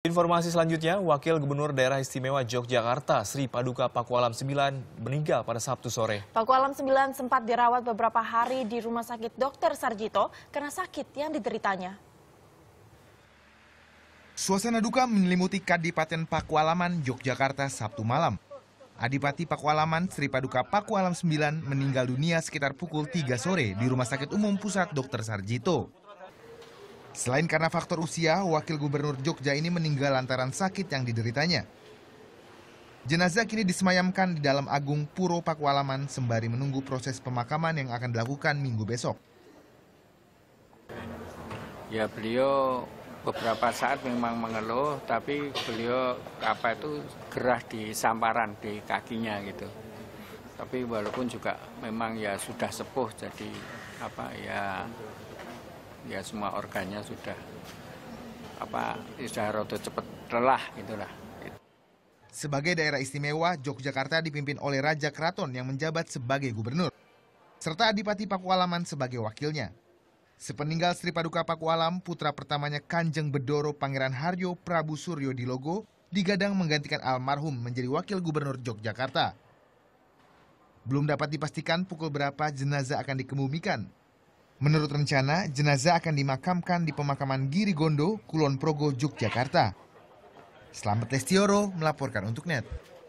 Informasi selanjutnya, Wakil Gubernur Daerah Istimewa Yogyakarta Sri Paduka Pakualam 9 meninggal pada Sabtu sore. Pakualam 9 sempat dirawat beberapa hari di Rumah Sakit Dr. Sarjito karena sakit yang dideritanya. Suasana duka menyelimuti Kadipaten Pakualaman, Yogyakarta Sabtu malam. Adipati Pakualaman Sri Paduka Pakualam 9 meninggal dunia sekitar pukul 3 sore di Rumah Sakit Umum Pusat Dr. Sarjito. Selain karena faktor usia, wakil gubernur Jogja ini meninggal lantaran sakit yang dideritanya. Jenazah kini disemayamkan di dalam Agung Puro Pakualaman sembari menunggu proses pemakaman yang akan dilakukan minggu besok. Ya beliau beberapa saat memang mengeluh, tapi beliau apa itu gerah di samparan di kakinya gitu. Tapi walaupun juga memang ya sudah sepuh, jadi apa ya ya semua organnya sudah apa sudah rada cepat lelah gitulah. Sebagai daerah istimewa, Yogyakarta dipimpin oleh Raja Keraton yang menjabat sebagai gubernur, serta Adipati Pakualaman sebagai wakilnya. Sepeninggal Sri Paduka Pakualam, putra pertamanya Kanjeng Bedoro Pangeran Haryo Prabu Suryo di Logo, digadang menggantikan almarhum menjadi wakil gubernur Yogyakarta. Belum dapat dipastikan pukul berapa jenazah akan dikemumikan, Menurut rencana, jenazah akan dimakamkan di pemakaman Giri Gondo, Kulon Progo, Yogyakarta. Selamat Lestioro melaporkan untuk NET.